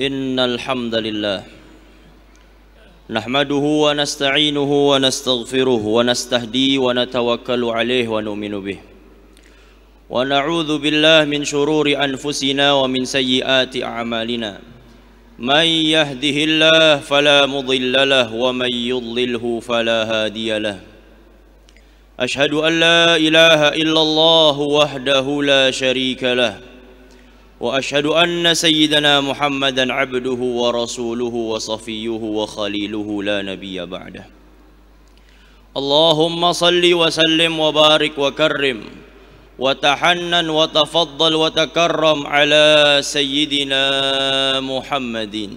إن الحمد لله نحمده ونستعينه ونستغفره ونستهديه ونتوكل عليه ونؤمن به ونعوذ بالله من شرور أنفسنا ومن سيئات أعمالنا من يهده الله فلا مضل له ومن يضلله فلا هادي له أشهد أن لا إله إلا الله وحده لا شريك له واشهد ان سيدنا محمدا عبده ورسوله وصفيه وخليله لا نبي بعده اللهم صل وسلم وبارك وكرم وتحنن وتفضل وتكرم على سيدنا محمد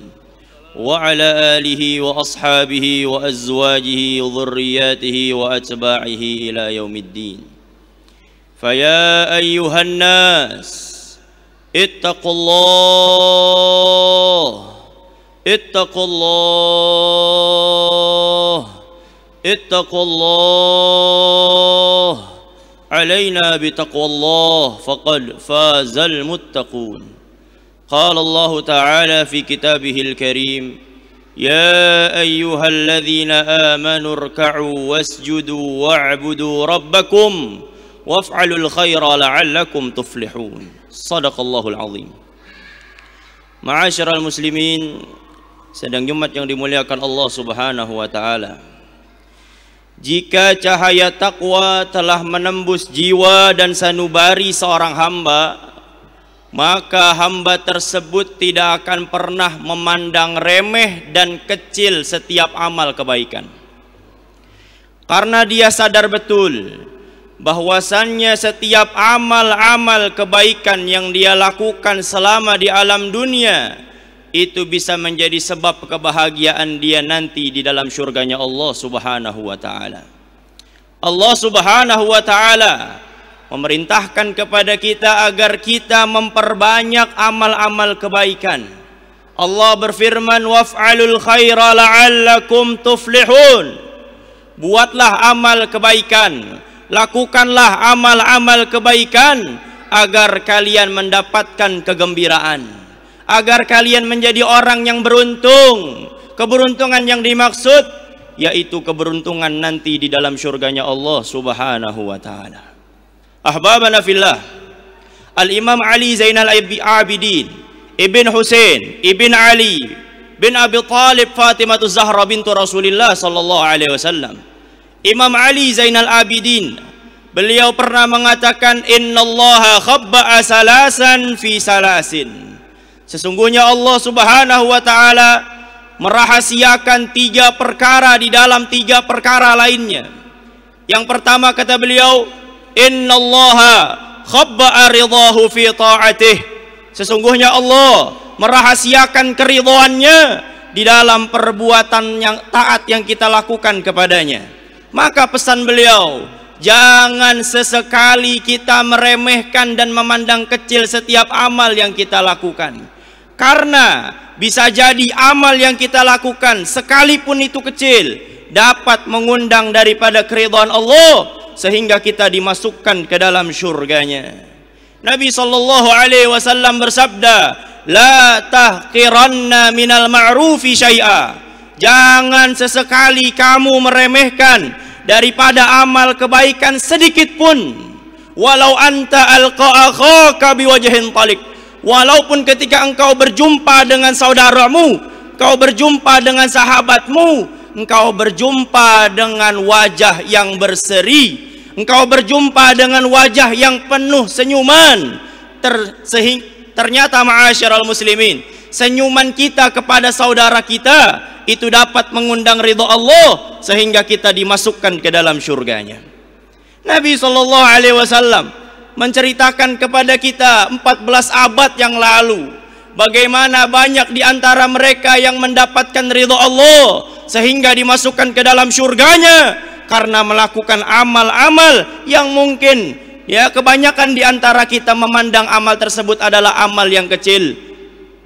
وعلى اله واصحابه وازواجه وذرياته واتباعه الى يوم الدين فيا ايها الناس اتقوا الله اتقوا الله اتقوا الله علينا بتقوى الله فقد فاز المتقون قال الله تعالى في كتابه الكريم يا ايها الذين امنوا اركعوا واسجدوا واعبدوا ربكم waf'alul khaira la'allakum tuflihun sadaqallahul azim ma'asyiral muslimin sedang Jumat yang dimuliakan Allah Subhanahu wa taala jika cahaya takwa telah menembus jiwa dan sanubari seorang hamba maka hamba tersebut tidak akan pernah memandang remeh dan kecil setiap amal kebaikan karena dia sadar betul bahwasannya setiap amal-amal kebaikan yang dia lakukan selama di alam dunia itu bisa menjadi sebab kebahagiaan dia nanti di dalam syurganya Allah Subhanahu wa taala. Allah Subhanahu wa taala memerintahkan kepada kita agar kita memperbanyak amal-amal kebaikan. Allah berfirman waf'alul khaira la'allakum tuflihun. Buatlah amal kebaikan lakukanlah amal-amal kebaikan agar kalian mendapatkan kegembiraan agar kalian menjadi orang yang beruntung keberuntungan yang dimaksud yaitu keberuntungan nanti di dalam syurganya Allah subhanahu wa ta'ala ahbabana fillah al-imam Ali Zainal Abidin Ibn Hussein, Ibn Ali bin Abi Talib Fatimah Zahra bintu Rasulullah sallallahu alaihi wasallam. Imam Ali Zainal Abidin beliau pernah mengatakan innallaha khabba'a Asalasan fi salasin sesungguhnya Allah Subhanahu wa taala merahasiakan tiga perkara di dalam tiga perkara lainnya yang pertama kata beliau innallaha khabba'a Aridahu fi Taatih. sesungguhnya Allah merahasiakan keridhaannya di dalam perbuatan yang taat yang kita lakukan kepadanya. Maka pesan beliau Jangan sesekali kita meremehkan dan memandang kecil setiap amal yang kita lakukan Karena bisa jadi amal yang kita lakukan sekalipun itu kecil Dapat mengundang daripada keridhaan Allah Sehingga kita dimasukkan ke dalam syurganya Nabi saw bersabda, "La tahqiranna minal ma'rufi syai'a." Jangan sesekali kamu meremehkan daripada amal kebaikan sedikit pun. Walau anta alqa akhaka biwajhin talik. Walaupun ketika engkau berjumpa dengan saudaramu, engkau berjumpa dengan sahabatmu, engkau berjumpa dengan wajah yang berseri, engkau berjumpa dengan wajah yang penuh senyuman, ter ternyata ma'asyiral muslimin, senyuman kita kepada saudara kita itu dapat mengundang ridha Allah sehingga kita dimasukkan ke dalam syurganya Nabi sallallahu alaihi wasallam menceritakan kepada kita 14 abad yang lalu bagaimana banyak di antara mereka yang mendapatkan ridha Allah sehingga dimasukkan ke dalam syurganya karena melakukan amal-amal yang mungkin ya kebanyakan di antara kita memandang amal tersebut adalah amal yang kecil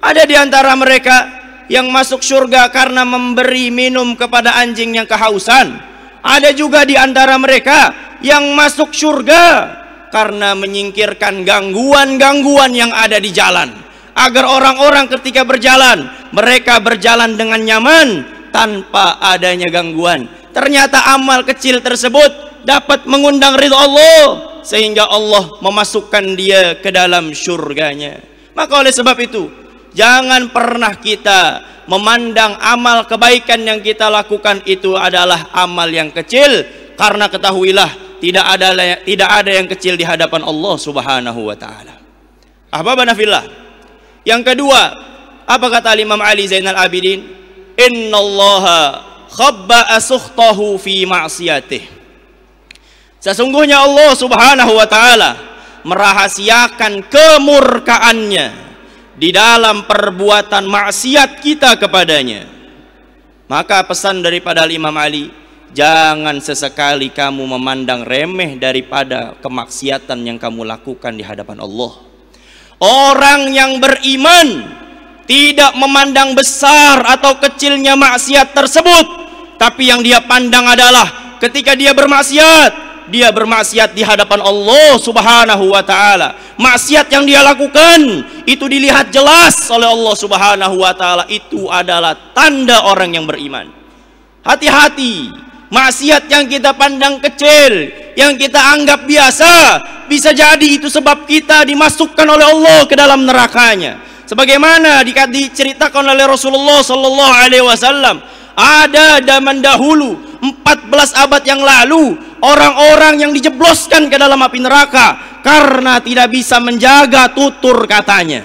ada di antara mereka yang masuk surga karena memberi minum kepada anjing yang kehausan. Ada juga di antara mereka yang masuk surga karena menyingkirkan gangguan-gangguan yang ada di jalan. Agar orang-orang ketika berjalan, mereka berjalan dengan nyaman tanpa adanya gangguan. Ternyata amal kecil tersebut dapat mengundang ridho Allah sehingga Allah memasukkan dia ke dalam surganya. Maka oleh sebab itu, Jangan pernah kita memandang amal kebaikan yang kita lakukan itu adalah amal yang kecil karena ketahuilah tidak ada tidak ada yang kecil di hadapan Allah Subhanahu wa taala. Ahbabana fillah. Yang kedua, apa kata Imam Ali Zainal Abidin? Innallaha khabba asukhtahu fi ma'siyatih. Sesungguhnya Allah Subhanahu wa taala merahasiakan kemurkaannya di dalam perbuatan maksiat kita kepadanya maka pesan daripada Imam Ali jangan sesekali kamu memandang remeh daripada kemaksiatan yang kamu lakukan di hadapan Allah orang yang beriman tidak memandang besar atau kecilnya maksiat tersebut tapi yang dia pandang adalah ketika dia bermaksiat dia bermaksiat di hadapan Allah Subhanahu wa taala. Maksiat yang dia lakukan itu dilihat jelas oleh Allah Subhanahu wa taala itu adalah tanda orang yang beriman. Hati-hati, maksiat yang kita pandang kecil, yang kita anggap biasa, bisa jadi itu sebab kita dimasukkan oleh Allah ke dalam nerakanya. Sebagaimana diceritakan oleh Rasulullah sallallahu alaihi wasallam, ada zaman dahulu 14 abad yang lalu orang-orang yang dijebloskan ke dalam api neraka karena tidak bisa menjaga tutur katanya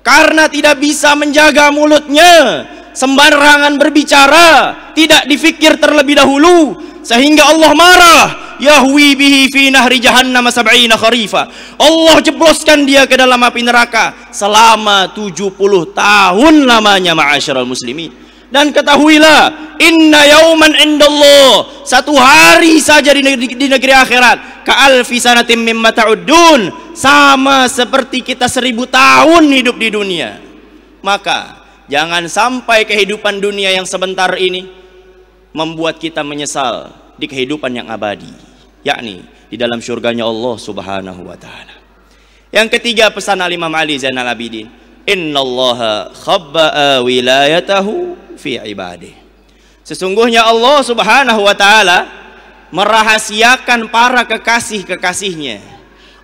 karena tidak bisa menjaga mulutnya sembarangan berbicara tidak difikir terlebih dahulu sehingga Allah marah yahwi bihi fi nahri jahannam sab'ina kharifa Allah jebloskan dia ke dalam api neraka selama 70 tahun lamanya ma'asyiral muslimin dan ketahuilah inna yauman indallah satu hari saja di negeri, di negeri akhirat ka alfi sanatin mimma ta'udun sama seperti kita seribu tahun hidup di dunia maka jangan sampai kehidupan dunia yang sebentar ini membuat kita menyesal di kehidupan yang abadi yakni di dalam syurganya Allah subhanahu wa ta'ala yang ketiga pesan alimam Ali Zainal Abidin Inna Allah khabba'a wilayatahu fi ibadih. Sesungguhnya Allah Subhanahu wa taala merahasiakan para kekasih-kekasihnya.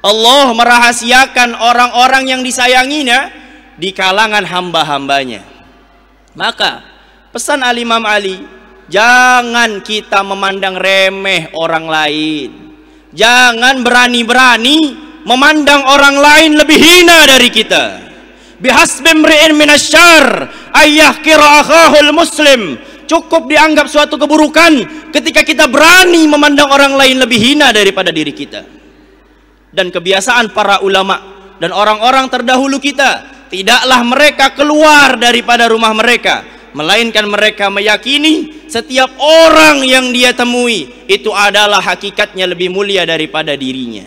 Allah merahasiakan orang-orang yang disayanginya di kalangan hamba-hambanya. Maka pesan Al Imam Ali, jangan kita memandang remeh orang lain. Jangan berani-berani memandang orang lain lebih hina dari kita. Bihasbim ri'in minasyar ayah kira akhahul muslim cukup dianggap suatu keburukan ketika kita berani memandang orang lain lebih hina daripada diri kita dan kebiasaan para ulama dan orang-orang terdahulu kita tidaklah mereka keluar daripada rumah mereka melainkan mereka meyakini setiap orang yang dia temui itu adalah hakikatnya lebih mulia daripada dirinya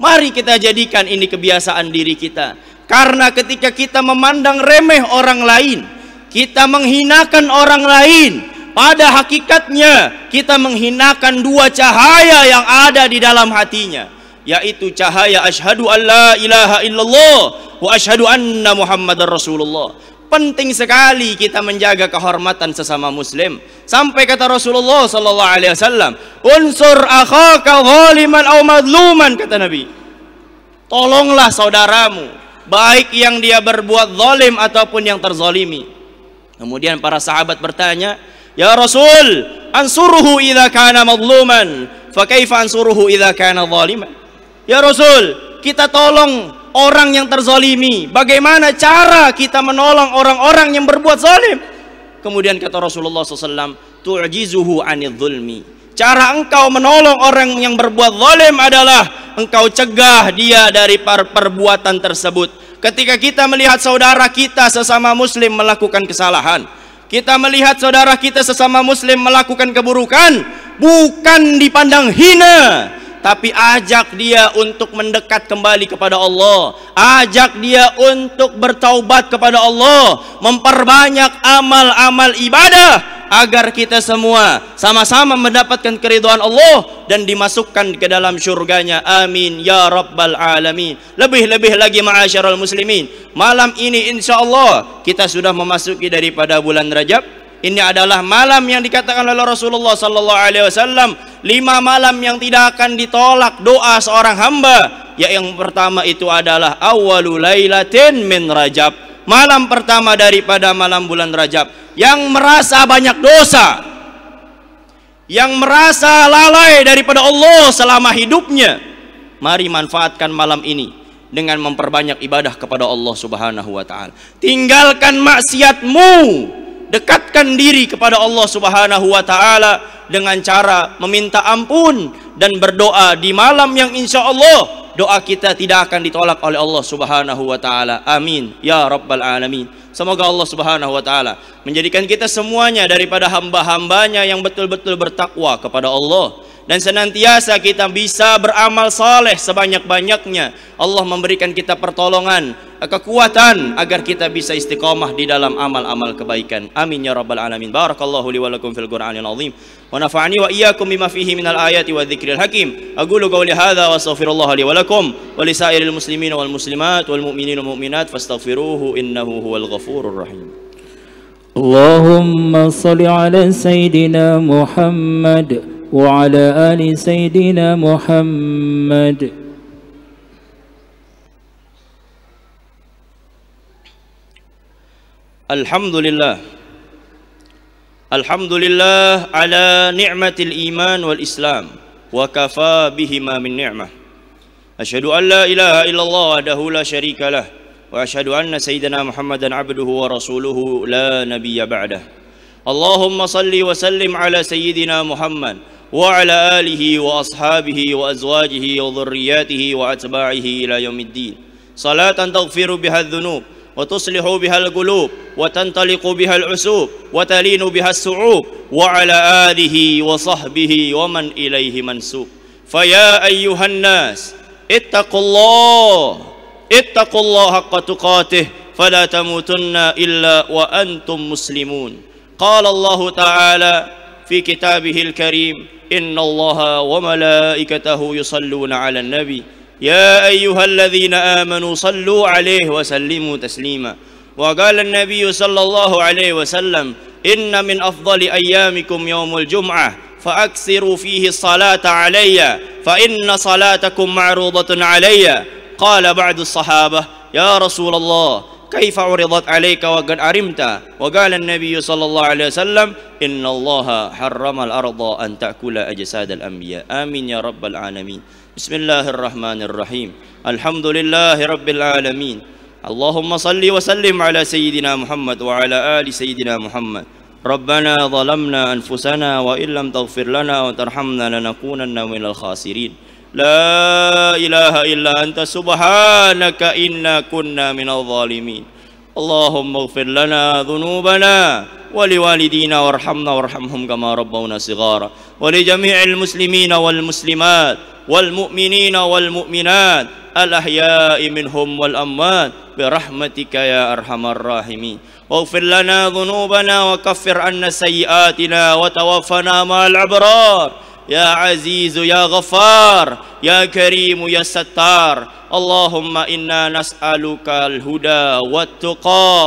mari kita jadikan ini kebiasaan diri kita Karena ketika kita memandang remeh orang lain, kita menghinakan orang lain, pada hakikatnya kita menghinakan dua cahaya yang ada di dalam hatinya, yaitu cahaya asyhadu alla ilaha illallah wa ashadu anna Muhammad rasulullah. Penting sekali kita menjaga kehormatan sesama muslim. Sampai kata Rasulullah sallallahu alaihi wasallam, "Unsur akhaka zaliman aw madluman," kata Nabi. Tolonglah saudaramu baik yang dia berbuat zalim ataupun yang terzalimi. Kemudian para sahabat bertanya, "Ya Rasul, ansuruhu idza kana mazluman, fa kaifa ansuruhu idza kana zaliman?" Ya Rasul, kita tolong orang yang terzalimi. Bagaimana cara kita menolong orang-orang yang berbuat zalim? Kemudian kata Rasulullah SAW, "Tu'jizuhu anidh-dhulmi." cara engkau menolong orang yang berbuat zalim adalah engkau cegah dia dari per perbuatan tersebut ketika kita melihat saudara kita sesama muslim melakukan kesalahan kita melihat saudara kita sesama muslim melakukan keburukan bukan dipandang hina tapi ajak dia untuk mendekat kembali kepada Allah ajak dia untuk bertaubat kepada Allah memperbanyak amal-amal ibadah agar kita semua sama-sama mendapatkan keriduan Allah dan dimasukkan ke dalam syurganya. Amin ya rabbal alamin. Lebih-lebih lagi ma'asyiral muslimin, malam ini insyaallah kita sudah memasuki daripada bulan Rajab. Ini adalah malam yang dikatakan oleh Rasulullah sallallahu alaihi wasallam, lima malam yang tidak akan ditolak doa seorang hamba. Ya yang pertama itu adalah awwalul lailatin min Rajab malam pertama daripada malam bulan Rajab yang merasa banyak dosa yang merasa lalai daripada Allah selama hidupnya mari manfaatkan malam ini dengan memperbanyak ibadah kepada Allah Subhanahu wa taala tinggalkan maksiatmu dekatkan diri kepada Allah Subhanahu wa taala dengan cara meminta ampun dan berdoa di malam yang insyaallah Allah doa kita tidak akan ditolak oleh Allah Subhanahu wa taala. Amin ya rabbal alamin. Semoga Allah Subhanahu wa taala menjadikan kita semuanya daripada hamba-hambanya yang betul-betul bertakwa kepada Allah dan senantiasa kita bisa beramal saleh sebanyak-banyaknya. Allah memberikan kita pertolongan kekuatan agar kita bisa istiqamah di dalam amal-amal kebaikan. Amin ya rabbal alamin. Barakallahu li wa lakum fil Qur'anil azim. Wa nafa'ani wa iyyakum bima fihi minal ayati wa dzikril hakim. Aqulu qawli hadza wa astaghfirullah li wa lakum wa li muslimin wal muslimat wal mu'minin wal mu'minat fastaghfiruhu innahu huwal ghafurur rahim. Allahumma shalli ala sayidina Muhammad wa ala ali sayidina Muhammad. الحمد لله الحمد لله على نعمة الإيمان والإسلام وكفى بهما من نعمة أشهد أن لا إله إلا الله وحده لا شريك له وأشهد أن سيدنا محمدا عبده ورسوله لا نبي بعده اللهم صل وسلم على سيدنا محمد وعلى آله وأصحابه وأزواجه وذرياته وأتباعه إلى يوم الدين صلاة تغفر بها الذنوب وتصلح بها القلوب وتنطلق بها العسوب وتلين بها السعوب وعلى آله وصحبه ومن إليه منسوب فيا أيها الناس اتقوا الله اتقوا الله حق تقاته فلا تموتن إلا وأنتم مسلمون قال الله تعالى في كتابه الكريم إن الله وملائكته يصلون على النبي يا أيها الذين آمنوا صلوا عليه وسلموا تسليما وقال النبي صلى الله عليه وسلم إن من أفضل أيامكم يوم الجمعة فأكثروا فيه الصلاة علي فإن صلاتكم معروضة علي قال بعد الصحابة يا رسول الله كيف عرضت عليك وقد عرمت وقال النبي صلى الله عليه وسلم إن الله حرم الأرض أن تأكل أجساد الأنبياء آمين يا رب العالمين بسم الله الرحمن الرحيم الحمد لله رب العالمين اللهم صل وسلم على سيدنا محمد وعلى آل سيدنا محمد ربنا ظلمنا أنفسنا وإن لم تغفر لنا وترحمنا لنكونن من الخاسرين لا إله إلا أنت سبحانك إنا كنا من الظالمين اللهم اغفر لنا ذنوبنا ولوالدينا وارحمنا وارحمهم كما ربونا صغارا ولجميع المسلمين والمسلمات والمؤمنين والمؤمنات الأحياء منهم والأموات برحمتك يا أرحم الراحمين واغفر لنا ذنوبنا وكفر عنا سيئاتنا وتوفنا مع الأبرار Ya Aziz, Ya Ghaffar, Ya Karim, Ya Sattar. Allahumma inna nas'aluka al-huda wa al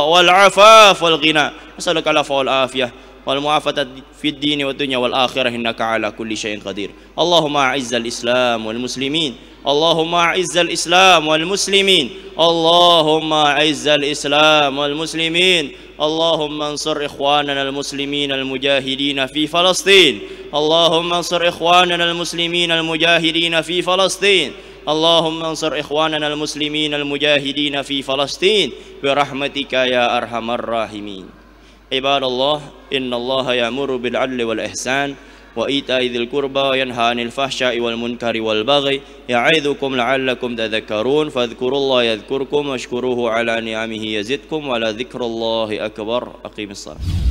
Wa Al afaf wal-ghina. Nas'aluka al-afaf Al afiyah والمعافاة في الدين والدنيا والآخرة إنك على كل شيء قدير اللهم أعز الإسلام والمسلمين اللهم أعز الإسلام والمسلمين اللهم أعز الإسلام والمسلمين اللهم انصر إخواننا المسلمين المجاهدين في فلسطين اللهم انصر إخواننا المسلمين المجاهدين في فلسطين اللهم انصر إخواننا المسلمين المجاهدين في فلسطين برحمتك يا أرحم الراحمين عباد الله إن الله يأمر بالعدل والإحسان وإيتاء ذي القربى وينهى عن الفحشاء والمنكر والبغي يعظكم لعلكم تذكرون فاذكروا الله يذكركم واشكروه على نعمه يزدكم ولذكر ذكر الله أكبر أقيم الصلاة